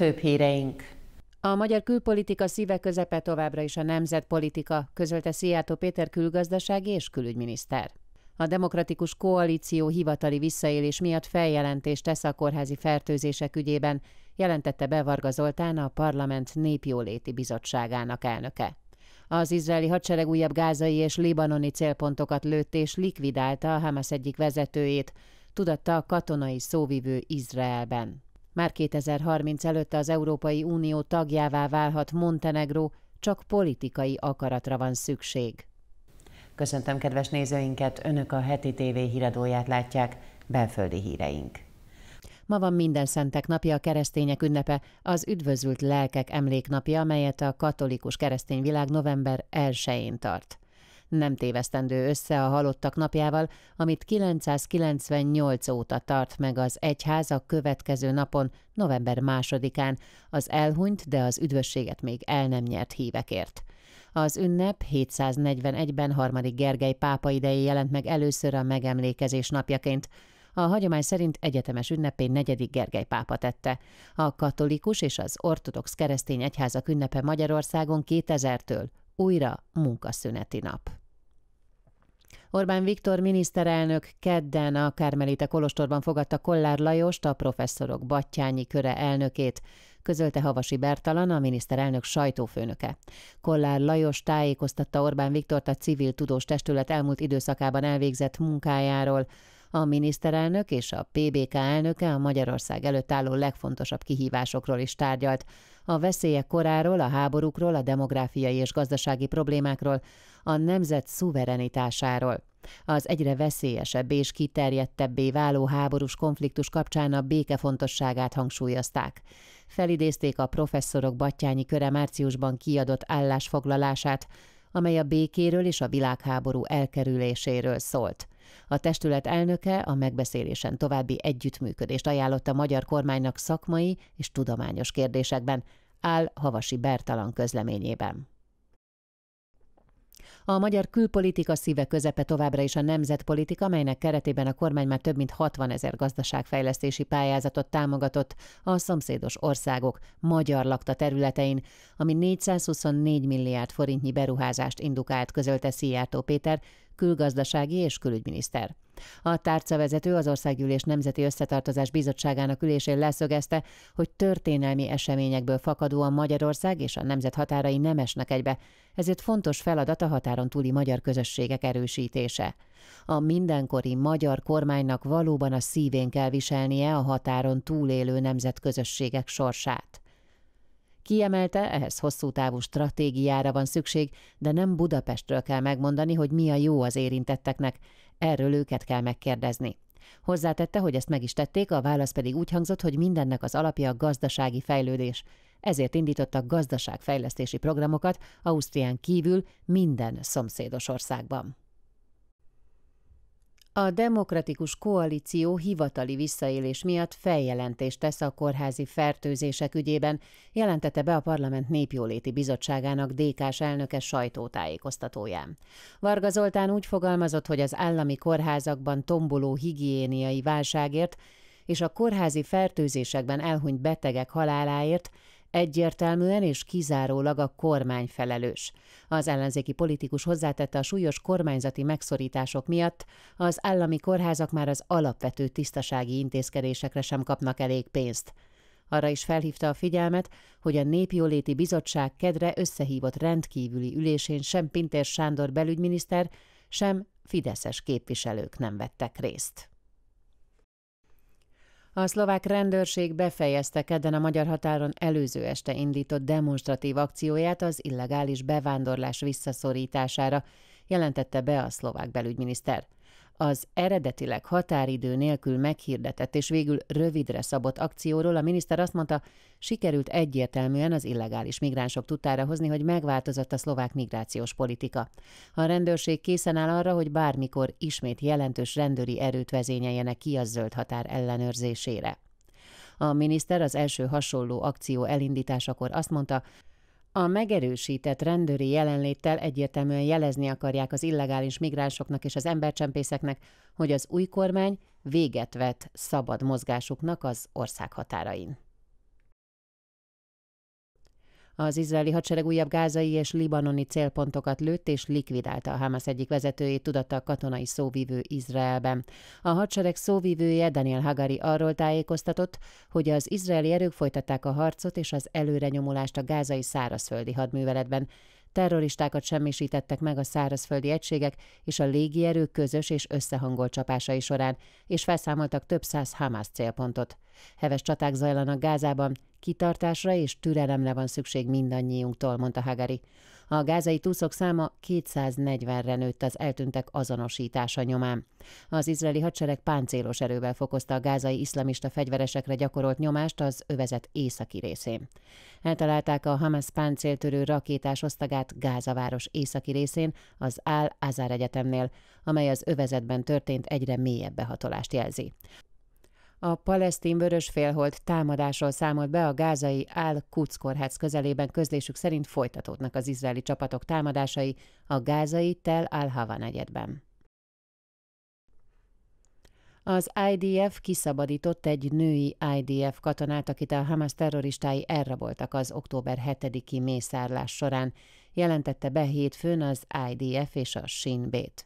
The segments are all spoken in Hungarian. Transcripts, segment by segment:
Főbb híreink. A magyar külpolitika szíve közepe továbbra is a nemzetpolitika, közölte Szijjátó Péter külgazdasági és külügyminiszter. A demokratikus koalíció hivatali visszaélés miatt feljelentést tesz a kórházi fertőzések ügyében, jelentette be Varga Zoltán a Parlament Népjóléti Bizottságának elnöke. Az izraeli hadsereg újabb gázai és libanoni célpontokat lőtt és likvidálta a Hamas egyik vezetőjét, tudatta a katonai szóvivő Izraelben. Már 2030 előtt az Európai Unió tagjává válhat Montenegró, csak politikai akaratra van szükség. Köszöntöm kedves nézőinket, Önök a heti TV híradóját látják, belföldi híreink. Ma van minden szentek napja, a keresztények ünnepe, az üdvözült lelkek emléknapja, amelyet a katolikus keresztény világ november 1-én tart nem tévesztendő össze a halottak napjával, amit 998 óta tart meg az egyház a következő napon, november másodikán, az elhunyt, de az üdvösséget még el nem nyert hívekért. Az ünnep 741-ben harmadik Gergely pápa idején jelent meg először a megemlékezés napjaként, a hagyomány szerint egyetemes ünnepé negyedik Gergely pápa tette. A katolikus és az ortodox keresztény egyházak ünnepe Magyarországon 2000-től újra munkaszüneti nap. Orbán Viktor miniszterelnök kedden a Kármelite Kolostorban fogadta Kollár Lajost, a professzorok Battyányi köre elnökét, közölte Havasi Bertalan, a miniszterelnök sajtófőnöke. Kollár Lajos tájékoztatta Orbán Viktort a civil tudós testület elmúlt időszakában elvégzett munkájáról, a miniszterelnök és a PBK elnöke a Magyarország előtt álló legfontosabb kihívásokról is tárgyalt. A veszélyek koráról, a háborúkról, a demográfiai és gazdasági problémákról, a nemzet szuverenitásáról. Az egyre veszélyesebb és kiterjedtebbé váló háborús konfliktus kapcsán a béke fontosságát hangsúlyozták. Felidézték a professzorok Battyányi köre márciusban kiadott állásfoglalását, amely a békéről és a világháború elkerüléséről szólt. A testület elnöke a megbeszélésen további együttműködést ajánlott a magyar kormánynak szakmai és tudományos kérdésekben, áll Havasi Bertalan közleményében. A magyar külpolitika szíve közepe továbbra is a nemzetpolitika, melynek keretében a kormány már több mint 60 ezer gazdaságfejlesztési pályázatot támogatott a szomszédos országok magyar lakta területein, ami 424 milliárd forintnyi beruházást indukált, közölte Szijjártó Péter, külgazdasági és külügyminiszter. A tárcavezető az Országgyűlés Nemzeti Összetartozás Bizottságának ülésén leszögezte, hogy történelmi eseményekből fakadóan Magyarország és a nemzet határai nem esnek egybe, ezért fontos feladat a határon túli magyar közösségek erősítése. A mindenkori magyar kormánynak valóban a szívén kell viselnie a határon túlélő nemzetközösségek sorsát. Kiemelte, ehhez hosszú távú stratégiára van szükség, de nem Budapestről kell megmondani, hogy mi a jó az érintetteknek. Erről őket kell megkérdezni. Hozzátette, hogy ezt meg is tették, a válasz pedig úgy hangzott, hogy mindennek az alapja a gazdasági fejlődés. Ezért indítottak gazdaságfejlesztési programokat Ausztrián kívül minden szomszédos országban. A demokratikus koalíció hivatali visszaélés miatt feljelentést tesz a kórházi fertőzések ügyében, jelentette be a Parlament Népjóléti Bizottságának DK-s elnöke sajtótájékoztatóján. Varga Zoltán úgy fogalmazott, hogy az állami kórházakban tomboló higiéniai válságért és a kórházi fertőzésekben elhunyt betegek haláláért Egyértelműen és kizárólag a kormány felelős. Az ellenzéki politikus hozzátette a súlyos kormányzati megszorítások miatt az állami kórházak már az alapvető tisztasági intézkedésekre sem kapnak elég pénzt. Arra is felhívta a figyelmet, hogy a Népjóléti Bizottság kedre összehívott rendkívüli ülésén sem Pintér Sándor belügyminiszter, sem fideszes képviselők nem vettek részt. A szlovák rendőrség befejezte kedden a magyar határon előző este indított demonstratív akcióját az illegális bevándorlás visszaszorítására, jelentette be a szlovák belügyminiszter az eredetileg határidő nélkül meghirdetett és végül rövidre szabott akcióról a miniszter azt mondta, sikerült egyértelműen az illegális migránsok tudtára hozni, hogy megváltozott a szlovák migrációs politika. A rendőrség készen áll arra, hogy bármikor ismét jelentős rendőri erőt vezényeljenek ki a zöld határ ellenőrzésére. A miniszter az első hasonló akció elindításakor azt mondta, a megerősített rendőri jelenléttel egyértelműen jelezni akarják az illegális migránsoknak és az embercsempészeknek, hogy az új kormány véget vet szabad mozgásuknak az ország határain. Az izraeli hadsereg újabb gázai és libanoni célpontokat lőtt és likvidálta a Hamas egyik vezetőjét, tudatta a katonai szóvívő Izraelben. A hadsereg szóvívője Daniel Hagari arról tájékoztatott, hogy az izraeli erők folytatták a harcot és az előrenyomulást a gázai szárazföldi hadműveletben. Terroristákat semmisítettek meg a szárazföldi egységek és a légierők közös és összehangolt csapásai során, és felszámoltak több száz Hamas célpontot. Heves csaták zajlanak Gázában, kitartásra és türelemre van szükség mindannyiunktól, mondta Hagari. A gázai túszok száma 240-re nőtt az eltűntek azonosítása nyomán. Az izraeli hadsereg páncélos erővel fokozta a gázai iszlamista fegyveresekre gyakorolt nyomást az övezet északi részén. Eltalálták a Hamas páncéltörő rakétás osztagát Gázaváros északi részén, az al azar Egyetemnél, amely az övezetben történt egyre mélyebb behatolást jelzi a palesztin vörös félhold támadásról számolt be a gázai al kórház közelében közlésük szerint folytatódnak az izraeli csapatok támadásai a gázai Tel al-Hava negyedben. Az IDF kiszabadított egy női IDF katonát, akit a Hamas terroristái elraboltak az október 7-i mészárlás során, jelentette be hétfőn az IDF és a Sinbét.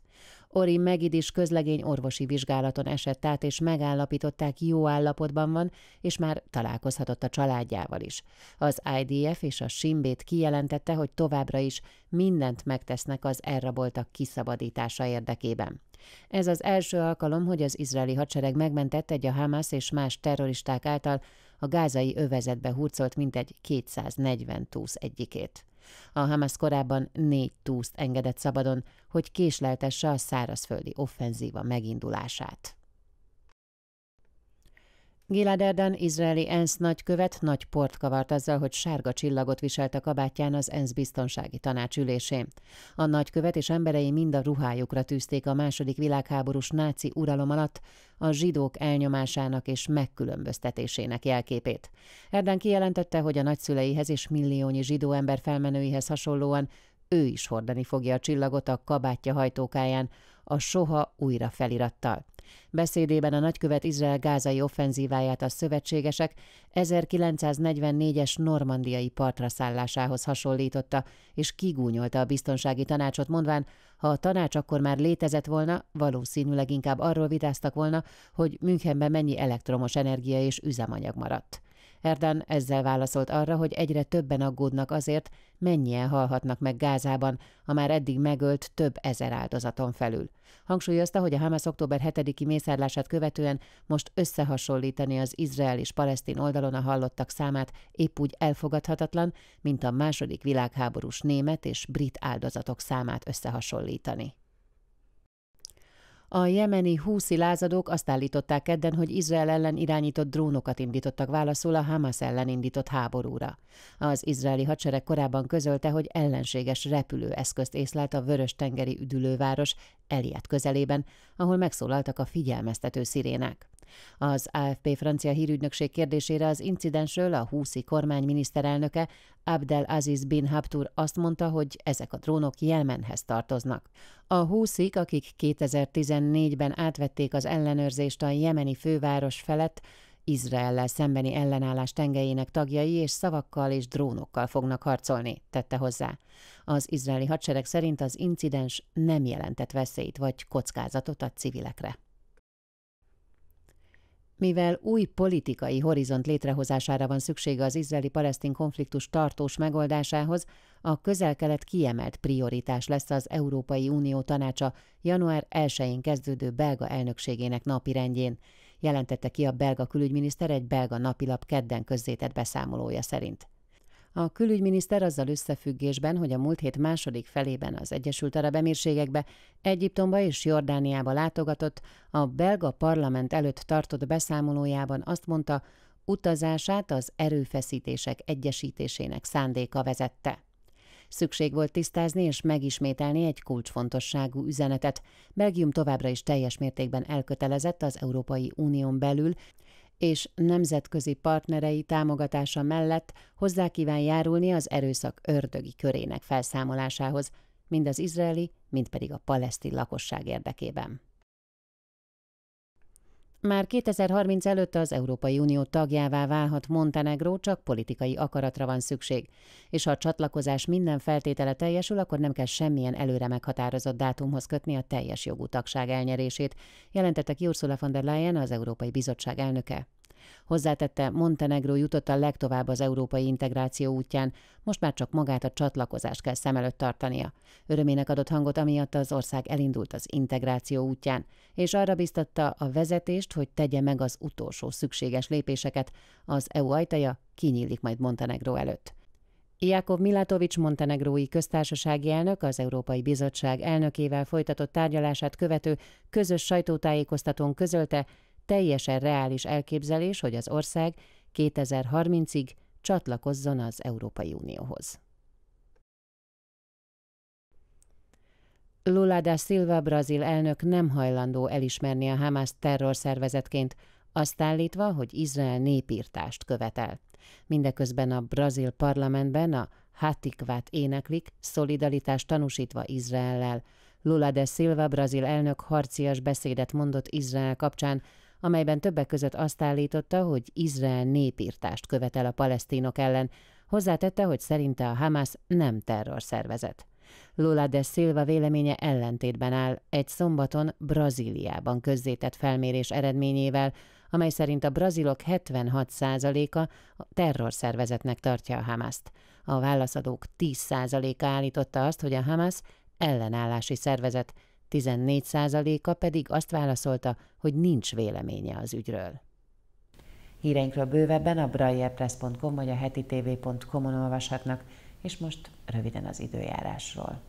Ori Megid is közlegény orvosi vizsgálaton esett át, és megállapították, jó állapotban van, és már találkozhatott a családjával is. Az IDF és a Simbét kijelentette, hogy továbbra is mindent megtesznek az elraboltak kiszabadítása érdekében. Ez az első alkalom, hogy az izraeli hadsereg megmentett egy a Hamas és más terroristák által a gázai övezetbe hurcolt mintegy 240 túsz egyikét. A Hamas korábban négy túszt engedett szabadon, hogy késleltesse a szárazföldi offenzíva megindulását. Gilad Erdan, izraeli ENSZ nagykövet nagy port kavart azzal, hogy sárga csillagot viselt a kabátján az ENSZ biztonsági tanács ülésén. A nagykövet és emberei mind a ruhájukra tűzték a második világháborús náci uralom alatt a zsidók elnyomásának és megkülönböztetésének jelképét. Erdan kijelentette, hogy a nagyszüleihez és milliónyi zsidó ember felmenőihez hasonlóan ő is hordani fogja a csillagot a kabátja hajtókáján, a soha újra felirattal. Beszédében a nagykövet Izrael gázai offenzíváját a szövetségesek 1944-es normandiai partra szállásához hasonlította, és kigúnyolta a biztonsági tanácsot, mondván, ha a tanács akkor már létezett volna, valószínűleg inkább arról vitáztak volna, hogy Münchenben mennyi elektromos energia és üzemanyag maradt. Erdán ezzel válaszolt arra, hogy egyre többen aggódnak azért, mennyien halhatnak meg Gázában, a már eddig megölt több ezer áldozaton felül. Hangsúlyozta, hogy a Hamas október 7-i mészárlását követően most összehasonlítani az izrael és palesztin oldalon a hallottak számát épp úgy elfogadhatatlan, mint a második világháborús német és brit áldozatok számát összehasonlítani. A jemeni húszi lázadók azt állították kedden, hogy Izrael ellen irányított drónokat indítottak válaszul a Hamas ellen indított háborúra. Az izraeli hadsereg korábban közölte, hogy ellenséges repülőeszközt észlelt a vörös-tengeri üdülőváros Eliat közelében, ahol megszólaltak a figyelmeztető szirénák. Az AFP francia hírügynökség kérdésére az incidensről a húszi kormány miniszterelnöke Abdel Aziz bin Habtur azt mondta, hogy ezek a drónok Jemenhez tartoznak. A húszik, akik 2014-ben átvették az ellenőrzést a jemeni főváros felett, Izraellel szembeni ellenállás tengelyének tagjai és szavakkal és drónokkal fognak harcolni, tette hozzá. Az izraeli hadsereg szerint az incidens nem jelentett veszélyt vagy kockázatot a civilekre. Mivel új politikai horizont létrehozására van szüksége az izraeli-palesztin konfliktus tartós megoldásához, a közel-kelet kiemelt prioritás lesz az Európai Unió tanácsa január 1-én kezdődő belga elnökségének napirendjén, jelentette ki a belga külügyminiszter egy belga napilap kedden közzétett beszámolója szerint. A külügyminiszter azzal összefüggésben, hogy a múlt hét második felében az Egyesült Arab Emírségekbe, Egyiptomba és Jordániába látogatott, a belga parlament előtt tartott beszámolójában azt mondta, utazását az erőfeszítések egyesítésének szándéka vezette. Szükség volt tisztázni és megismételni egy kulcsfontosságú üzenetet. Belgium továbbra is teljes mértékben elkötelezett az Európai Unión belül és nemzetközi partnerei támogatása mellett hozzá kíván járulni az erőszak ördögi körének felszámolásához, mind az izraeli, mind pedig a palesztin lakosság érdekében. Már 2030 előtt az Európai Unió tagjává válhat Montenegró, csak politikai akaratra van szükség. És ha a csatlakozás minden feltétele teljesül, akkor nem kell semmilyen előre meghatározott dátumhoz kötni a teljes jogú tagság elnyerését, jelentette ki Ursula von der Leyen, az Európai Bizottság elnöke. Hozzátette, Montenegro jutott a legtovább az európai integráció útján, most már csak magát a csatlakozást kell szem előtt tartania. Örömének adott hangot, amiatt az ország elindult az integráció útján, és arra biztatta a vezetést, hogy tegye meg az utolsó szükséges lépéseket, az EU ajtaja kinyílik majd Montenegro előtt. Jakov Milatovics montenegrói köztársasági elnök az Európai Bizottság elnökével folytatott tárgyalását követő közös sajtótájékoztatón közölte, teljesen reális elképzelés, hogy az ország 2030-ig csatlakozzon az Európai Unióhoz. Lula da Silva brazil elnök nem hajlandó elismerni a Hamas terrorszervezetként, azt állítva, hogy Izrael népírtást követel. Mindeközben a brazil parlamentben a Hatikvát éneklik, szolidaritást tanúsítva Izraellel. Lula de Silva brazil elnök harcias beszédet mondott Izrael kapcsán, amelyben többek között azt állította, hogy Izrael népírtást követel a palesztinok ellen, hozzátette, hogy szerinte a Hamas nem terrorszervezet. Lula de Silva véleménye ellentétben áll egy szombaton Brazíliában közzétett felmérés eredményével, amely szerint a brazilok 76%-a terrorszervezetnek tartja a Hamaszt. A válaszadók 10%-a állította azt, hogy a Hamas ellenállási szervezet, 14%-a pedig azt válaszolta, hogy nincs véleménye az ügyről. Híreinkről bővebben a braillepress.com vagy a tvcom on olvashatnak, és most röviden az időjárásról.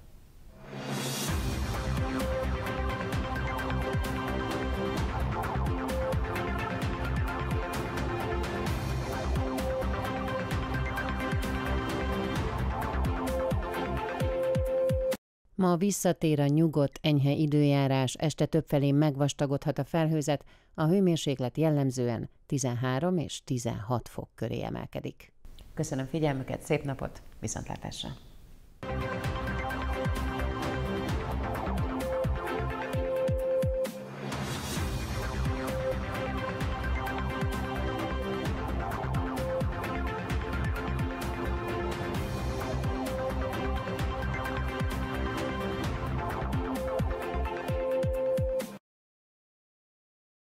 Ma visszatér a nyugodt, enyhe időjárás, este többfelé megvastagodhat a felhőzet, a hőmérséklet jellemzően 13 és 16 fok köré emelkedik. Köszönöm figyelmüket, szép napot, viszontlátásra!